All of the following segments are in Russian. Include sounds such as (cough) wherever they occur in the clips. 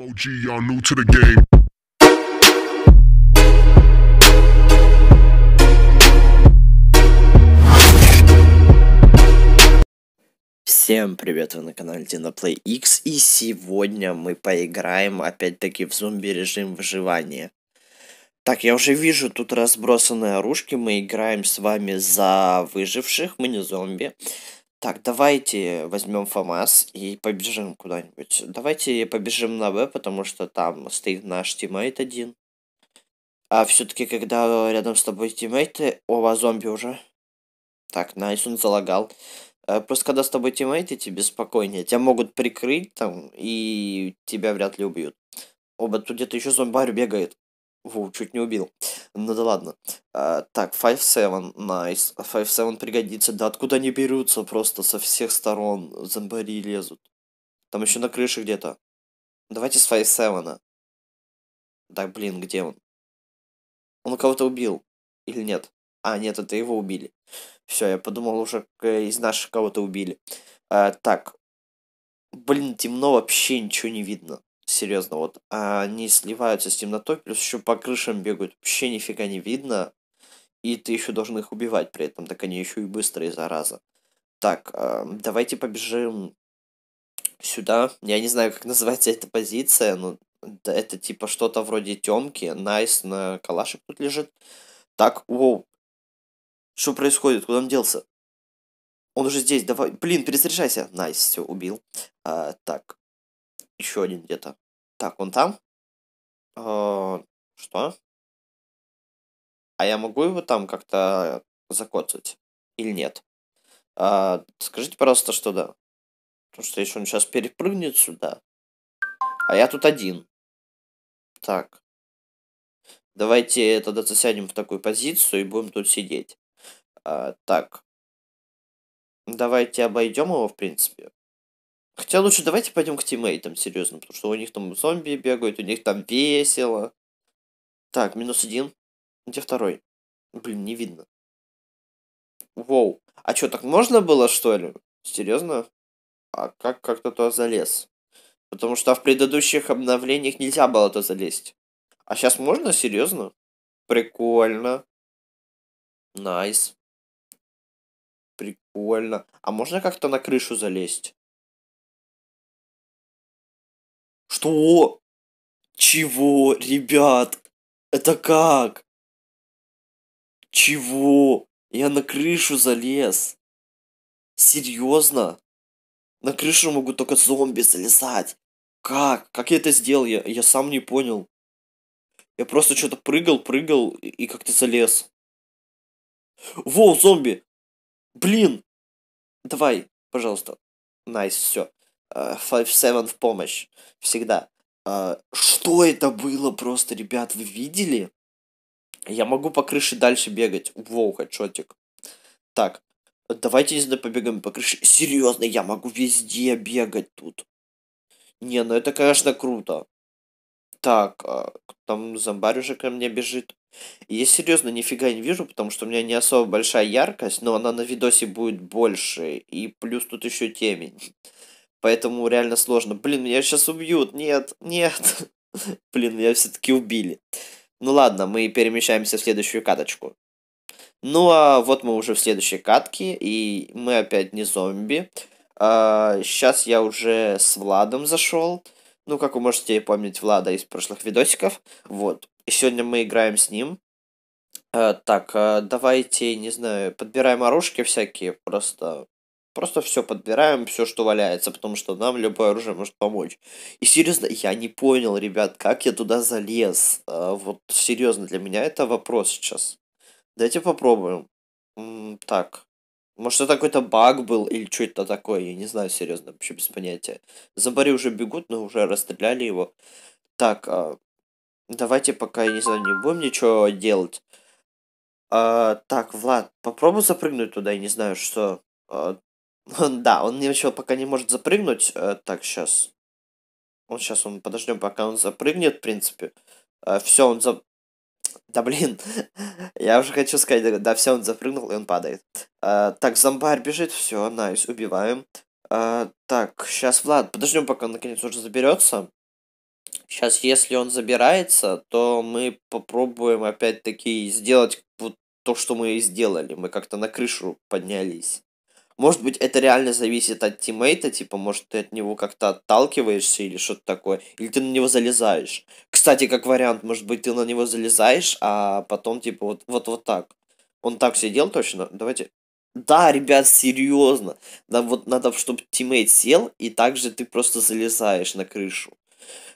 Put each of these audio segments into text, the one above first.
OG, y'all new to the game. Всем привет, вы на канале Dinoplay X, и сегодня мы поиграем опять-таки в зомби режим выживания. Так, я уже вижу тут разбросанные оружки, мы играем с вами за выживших, мы не зомби. Так, давайте возьмем ФАМАС и побежим куда-нибудь. Давайте побежим на Б, потому что там стоит наш тиммейт один. А все-таки, когда рядом с тобой тиммейты... Ова, э, зомби уже. Так, найс, он залагал. Э, просто когда с тобой тиммейты, тебе спокойнее. Тебя могут прикрыть там, и тебя вряд ли убьют. Оба, тут где-то еще зомбарь бегает. Воу, чуть не убил. Ну да ладно. А, так, 5-7, Nice. 5-7 пригодится. Да откуда они берутся просто со всех сторон? Зомбари лезут. Там еще на крыше где-то. Давайте с 5-7. Да блин, где он? Он кого-то убил. Или нет? А, нет, это его убили. Все, я подумал, уже из наших кого-то убили. А, так. Блин, темно, вообще ничего не видно серьезно, вот, они сливаются с темнотой, плюс еще по крышам бегают, вообще нифига не видно, и ты еще должен их убивать при этом, так они еще и быстрые, зараза. Так, э, давайте побежим сюда, я не знаю, как (laughs) называется эта позиция, но это типа что-то вроде темки, найс, на калашек тут лежит. Так, воу, что происходит, куда он делся? Он уже здесь, давай, блин, перезаряжайся. Найс, все, убил. А, так, еще один где-то. Так, он там? А, что? А я могу его там как-то закоцать? Или нет? А, скажите, пожалуйста, что да. Потому что если он сейчас перепрыгнет сюда, а я тут один. Так. Давайте тогда засядем в такую позицию и будем тут сидеть. А, так. Давайте обойдем его, в принципе. Хотя лучше давайте пойдем к тиммейтам, серьезно, потому что у них там зомби бегают, у них там весело. Так, минус один. Где второй? Блин, не видно. Воу. А что, так можно было, что ли? Серьезно? А как как-то туда залез? Потому что в предыдущих обновлениях нельзя было туда залезть. А сейчас можно? Серьезно? Прикольно. Найс. Nice. Прикольно. А можно как-то на крышу залезть? Что? Чего, ребят? Это как? Чего? Я на крышу залез. Серьезно? На крышу могут только зомби залезать. Как? Как я это сделал? Я, я сам не понял. Я просто что-то прыгал, прыгал и, и как-то залез. Воу, зомби! Блин! Давай, пожалуйста. Найс, nice, все. Э, Five Seven в помощь. Всегда. А, что это было просто, ребят, вы видели? Я могу по крыше дальше бегать. Воу, хачотик. Так, давайте не побегаем по крыше. Серьезно, я могу везде бегать тут. Не, ну это, конечно, круто. Так, а, там зомбарь уже ко мне бежит. Я серьезно нифига не вижу, потому что у меня не особо большая яркость, но она на видосе будет больше. И плюс тут еще темень. Поэтому реально сложно. Блин, меня сейчас убьют. Нет, нет. (laughs) Блин, меня все-таки убили. Ну ладно, мы перемещаемся в следующую каточку. Ну а вот мы уже в следующей катке, и мы опять не зомби. А, сейчас я уже с Владом зашел. Ну, как вы можете помнить Влада из прошлых видосиков. Вот. И сегодня мы играем с ним. А, так, а, давайте, не знаю, подбираем оружие всякие. Просто Просто все подбираем, все, что валяется, потому что нам любое оружие может помочь. И серьезно, я не понял, ребят, как я туда залез. А, вот серьезно, для меня это вопрос сейчас. Давайте попробуем. Так. Может, это какой-то баг был или что это такое, я не знаю, серьезно, вообще без понятия. Зомбари уже бегут, но уже расстреляли его. Так, а, давайте пока, я не знаю, не будем ничего делать. А, так, Влад, попробуй запрыгнуть туда, я не знаю, что. Да, он еще пока не может запрыгнуть. Э, так, сейчас. Он сейчас, он подождем, пока он запрыгнет, в принципе. Э, все, он за... Да блин, (laughs) я уже хочу сказать, да, все, он запрыгнул, и он падает. Э, так, зомбарь бежит, все, найс, убиваем. Так, сейчас Влад, подождем, пока он наконец уже заберется. Сейчас, если он забирается, то мы попробуем опять-таки сделать вот то, что мы и сделали. Мы как-то на крышу поднялись. Может быть, это реально зависит от тиммейта, типа, может, ты от него как-то отталкиваешься или что-то такое, или ты на него залезаешь. Кстати, как вариант, может быть, ты на него залезаешь, а потом, типа, вот, вот, вот так. Он так сидел точно? Давайте... Да, ребят, серьезно. Да, вот надо, чтобы тиммейт сел, и также ты просто залезаешь на крышу.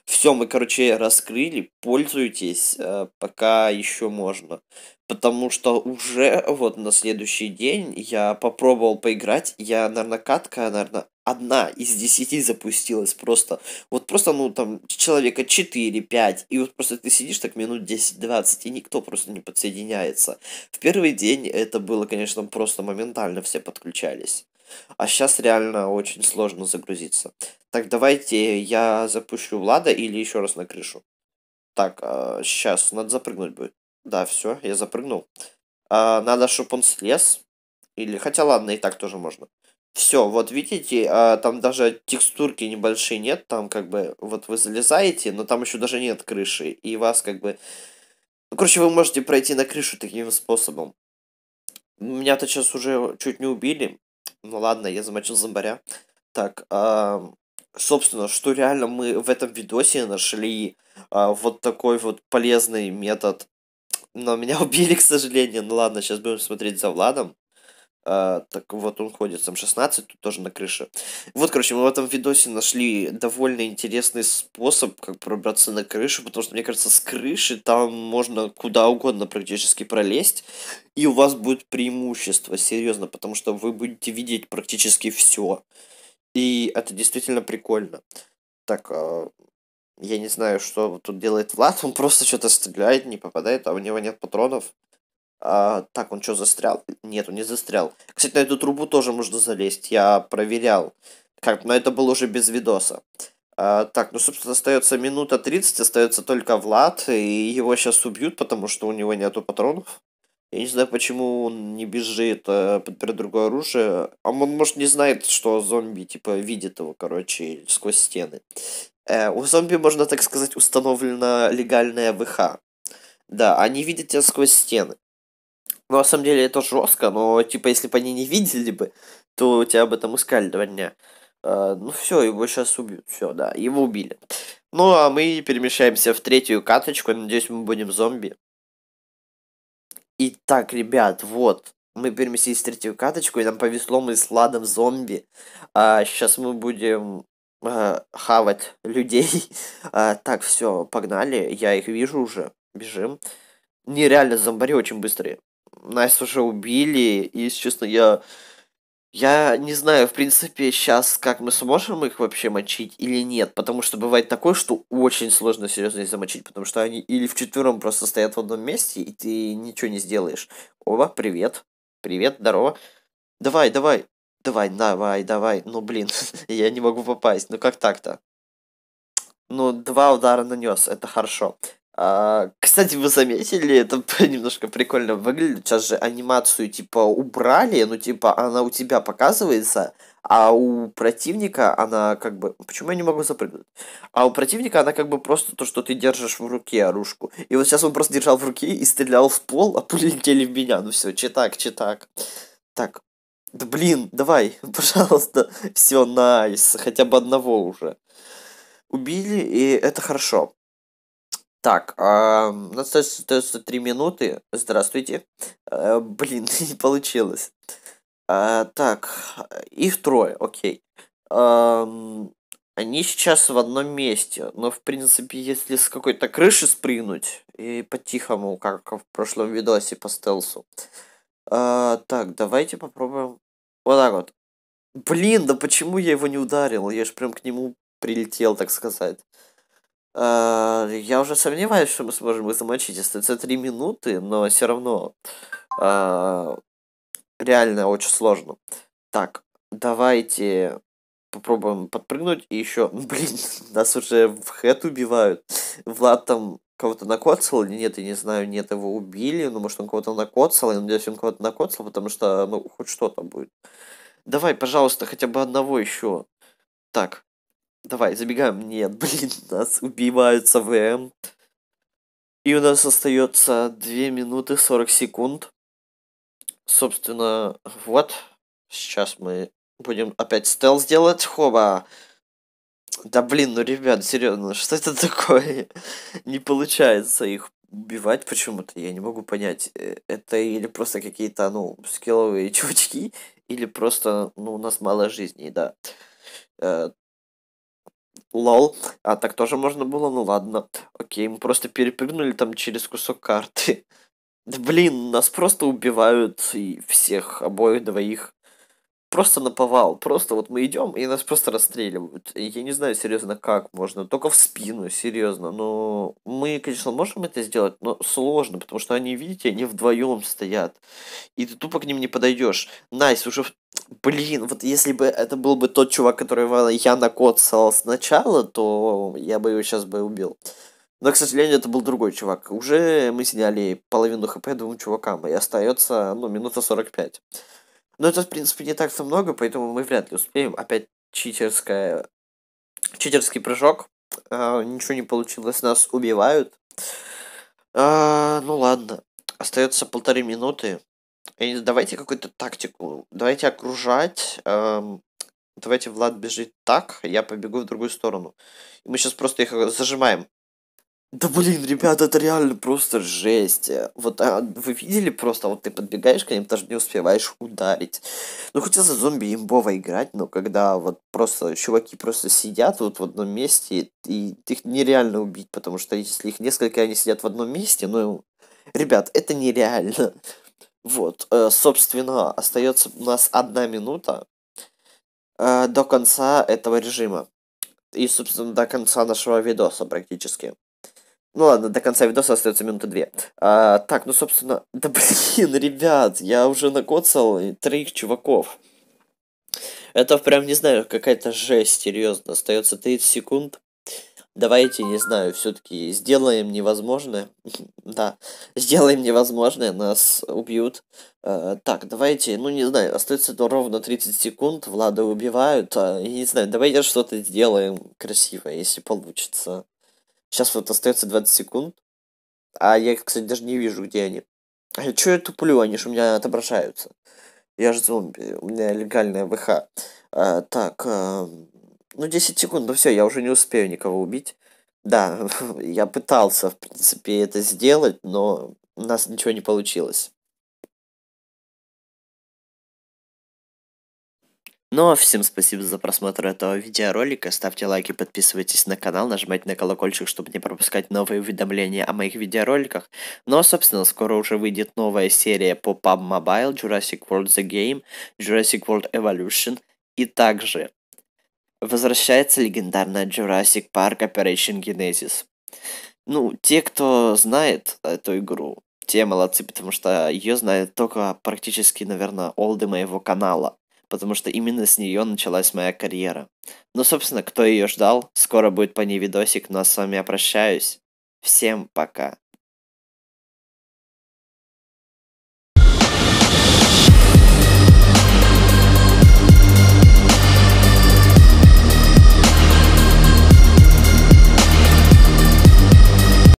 Все, мы, короче, раскрыли. Пользуйтесь, э, пока еще можно потому что уже вот на следующий день я попробовал поиграть, я, наверное, катка, наверное, одна из десяти запустилась просто. Вот просто, ну, там, человека 4-5, и вот просто ты сидишь так минут 10-20, и никто просто не подсоединяется. В первый день это было, конечно, просто моментально все подключались. А сейчас реально очень сложно загрузиться. Так, давайте я запущу Влада или еще раз на крышу. Так, сейчас а, надо запрыгнуть будет. Да, все, я запрыгнул. А, надо, чтобы он слез. Или, хотя ладно, и так тоже можно. Все, вот видите, а, там даже текстурки небольшие нет, там как бы, вот вы залезаете, но там еще даже нет крыши, и вас как бы... Ну, короче, вы можете пройти на крышу таким способом. Меня-то сейчас уже чуть не убили. Ну ладно, я замочил зомбаря. Так, а, собственно, что реально мы в этом видосе нашли а, вот такой вот полезный метод но меня (laughs) убили, к сожалению. Ну ладно, сейчас будем смотреть за Владом. А, так вот, он ходит, там 16, тут тоже на крыше. Вот, короче, мы в этом видосе нашли довольно интересный способ, как пробраться на крышу, потому что, мне кажется, с крыши там можно куда угодно практически пролезть, и у вас будет преимущество, серьезно, потому что вы будете видеть практически все. И это действительно прикольно. Так, а, я не знаю, что тут делает Влад, он просто что-то стреляет, не попадает, а у него нет патронов. А, так, он что, застрял? Нет, он не застрял. Кстати, на эту трубу тоже можно залезть, я проверял. Как, но это было уже без видоса. А, так, ну, собственно, остается минута 30, остается только Влад, и его сейчас убьют, потому что у него нету патронов. Я не знаю, почему он не бежит, а, э, подбирает другое оружие. А он, может, не знает, что зомби, типа, видит его, короче, сквозь стены. Э, у зомби, можно так сказать, установлена легальная ВХ. Да, они видят тебя сквозь стены. Ну, на самом деле, это жестко, но, типа, если бы они не видели бы, то тебя об этом искали два дня. Э, ну, все, его сейчас убьют. Все, да, его убили. Ну, а мы перемещаемся в третью каточку. Надеюсь, мы будем зомби. Итак, ребят, вот. Мы переместились в третью каточку, и нам повезло, мы с Ладом зомби. А сейчас мы будем Э, хавать людей. (laughs) А, так, все, погнали. Я их вижу уже. Бежим. Нереально, зомбари очень быстрые. Нас уже убили, и, честно, я... Я не знаю, в принципе, сейчас, как мы сможем их вообще мочить или нет, потому что бывает такое, что очень сложно серьезно их замочить, потому что они или в четвером просто стоят в одном месте, и ты ничего не сделаешь. Ова, привет. Привет, здорово. Давай, давай давай, давай, давай, ну блин, (laughs) я не могу попасть, ну как так-то? Ну, два удара нанес, это хорошо. А, кстати, вы заметили, это (laughs) немножко прикольно выглядит. Сейчас же анимацию типа убрали, ну типа она у тебя показывается, а у противника она как бы... Почему я не могу запрыгнуть? А у противника она как бы просто то, что ты держишь в руке оружку. И вот сейчас он просто держал в руке и стрелял в пол, а (laughs) пули летели в меня. Ну все, читак, читак. Так, да блин, давай, (laughs) пожалуйста. Все, найс. Хотя бы одного уже. Убили, и это хорошо. Так, у нас остается 3 минуты. Здравствуйте. А, блин, (laughs) не получилось. А, так, их трое, окей. А, они сейчас в одном месте, но, в принципе, если с какой-то крыши спрыгнуть, и по-тихому, как в прошлом видосе по стелсу, а, так, давайте попробуем. Вот так вот. Блин, да почему я его не ударил? Я же прям к нему прилетел, так сказать. А, я уже сомневаюсь, что мы сможем их замочить. Остается 3 минуты, но все равно а, реально очень сложно. Так, давайте попробуем подпрыгнуть. И еще, (laughs) блин, нас уже в хэт убивают. Влад там кого-то накоцал или нет, я не знаю, нет, его убили, но может он кого-то накоцал, я надеюсь, он кого-то накоцал, потому что, ну, хоть что-то будет. Давай, пожалуйста, хотя бы одного еще. Так, давай, забегаем. Нет, (laughs) блин, нас убивают с АВМ. И у нас остается 2 минуты 40 секунд. Собственно, вот. Сейчас мы Будем опять стелс делать. Хоба. Да блин, ну ребят, серьезно, что это (laughs) такое? не получается их убивать почему-то, я не могу понять. Э, это или просто какие-то, ну, скилловые (laughs) чувачки, или просто, ну, у нас мало жизни, да. Э, лол. А так тоже можно было, ну ладно. Окей, мы просто перепрыгнули там через кусок карты. (laughs) Да блин, нас просто убивают и всех, обоих, двоих просто наповал, просто вот мы идем и нас просто расстреливают. я не знаю серьезно как можно, только в спину, серьезно. Но мы, конечно, можем это сделать, но сложно, потому что они, видите, они вдвоем стоят, и ты тупо к ним не подойдешь. Найс nice, уже Блин, вот если бы это был бы тот чувак, которого я накоцал сначала, то я бы его сейчас бы убил. Но, к сожалению, это был другой чувак. Уже мы сняли половину хп двум чувакам, и остается, ну, минута 45. Но это, в принципе, не так-то много, поэтому мы вряд ли успеем. Опять читерская... читерский прыжок. А, ничего не получилось, нас убивают. А, ну ладно, остается полторы минуты. И давайте какую-то тактику. Давайте окружать. Эм, давайте Влад бежит так, я побегу в другую сторону. И мы сейчас просто их зажимаем. Да блин, ребята, это реально просто жесть. Вот а, вы видели просто, вот ты подбегаешь к ним, даже не успеваешь ударить. Ну хотя за зомби имбово играть, но когда вот просто чуваки просто сидят вот в одном месте, и их нереально убить, потому что если их несколько, они сидят в одном месте, ну, ребят, это нереально. (laughs) Вот, э, собственно, остается у нас одна минута э, до конца этого режима. И, собственно, до конца нашего видоса практически. Ну ладно, до конца видоса остается минуты две. А, так, ну собственно... (laughs) Да блин, ребят, я уже накоцал троих чуваков. Это прям, не знаю, какая-то жесть, серьезно. Остается 30 секунд. Давайте, не знаю, все-таки сделаем невозможное. (laughs) да, сделаем невозможное, нас убьют. А, так, давайте, ну не знаю, остается ровно 30 секунд, Влада убивают. А, не знаю, давайте что-то сделаем красиво, если получится. Сейчас вот остается 20 секунд. А я, кстати, даже не вижу, где они. А я туплю? Они же у меня отображаются. Я же зомби. У меня легальная ВХ. А, так. А, ну, 10 секунд. Ну, все, я уже не успею никого убить. Да, (laughs) я пытался, в принципе, это сделать, но у нас ничего не получилось. Ну а всем спасибо за просмотр этого видеоролика. Ставьте лайки, подписывайтесь на канал, нажимайте на колокольчик, чтобы не пропускать новые уведомления о моих видеороликах. Ну а собственно, скоро уже выйдет новая серия по PUBG Mobile, Jurassic World The Game, Jurassic World Evolution и также возвращается легендарная Jurassic Park Operation Genesis. Ну, те, кто знает эту игру, те молодцы, потому что ее знают только практически, наверное, олды моего канала потому что именно с нее началась моя карьера. Ну, собственно, кто ее ждал, скоро будет по ней видосик, но ну, а с вами я прощаюсь. Всем пока.